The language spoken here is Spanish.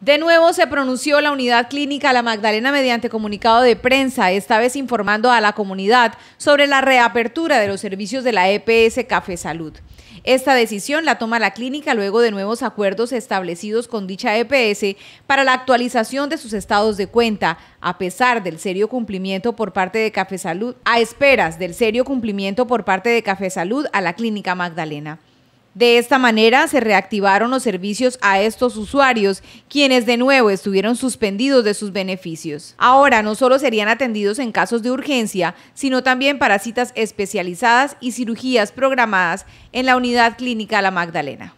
De nuevo se pronunció la unidad clínica La Magdalena mediante comunicado de prensa, esta vez informando a la comunidad sobre la reapertura de los servicios de la EPS Café Salud. Esta decisión la toma la clínica luego de nuevos acuerdos establecidos con dicha EPS para la actualización de sus estados de cuenta, a pesar del serio cumplimiento por parte de Café Salud, a esperas del serio cumplimiento por parte de Café Salud a la clínica Magdalena. De esta manera se reactivaron los servicios a estos usuarios, quienes de nuevo estuvieron suspendidos de sus beneficios. Ahora no solo serían atendidos en casos de urgencia, sino también para citas especializadas y cirugías programadas en la unidad clínica La Magdalena.